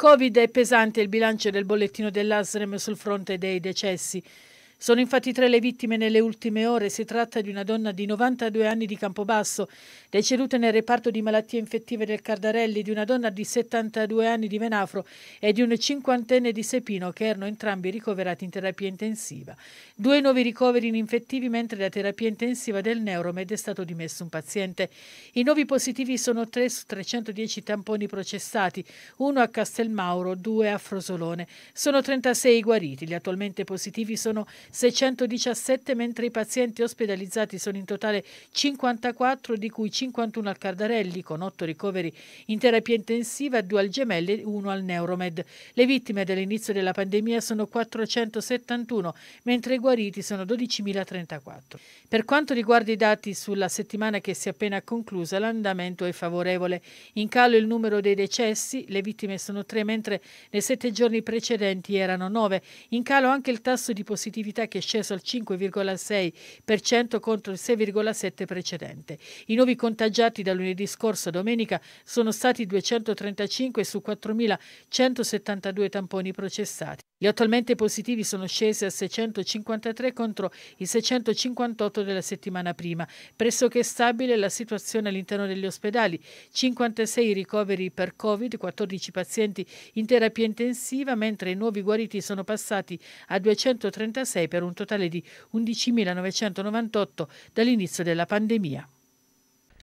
Covid è pesante il bilancio del bollettino dell'ASREM sul fronte dei decessi. Sono infatti tre le vittime nelle ultime ore. Si tratta di una donna di 92 anni di Campobasso, deceduta nel reparto di malattie infettive del Cardarelli, di una donna di 72 anni di Venafro e di un cinquantenne di Sepino, che erano entrambi ricoverati in terapia intensiva. Due nuovi ricoveri in infettivi, mentre la terapia intensiva del Neuromed è stato dimesso un paziente. I nuovi positivi sono 3 su 310 tamponi processati, uno a Castelmauro, due a Frosolone. Sono 36 i guariti. Gli attualmente positivi sono 617, mentre i pazienti ospedalizzati sono in totale 54, di cui 51 al Cardarelli, con 8 ricoveri in terapia intensiva, 2 al Gemelli e 1 al Neuromed. Le vittime dall'inizio della pandemia sono 471, mentre i guariti sono 12.034. Per quanto riguarda i dati sulla settimana che si è appena conclusa, l'andamento è favorevole. In calo il numero dei decessi, le vittime sono 3, mentre nei sette giorni precedenti erano 9. In calo anche il tasso di positività mortalità che è sceso al 5,6% contro il 6,7% precedente. I nuovi contagiati da lunedì scorso a domenica sono stati 235 su 4.172 tamponi processati. Gli attualmente positivi sono scesi a 653 contro i 658 della settimana prima. Pressoché stabile la situazione all'interno degli ospedali. 56 ricoveri per Covid, 14 pazienti in terapia intensiva, mentre i nuovi guariti sono passati a 236 per un totale di 11.998 dall'inizio della pandemia.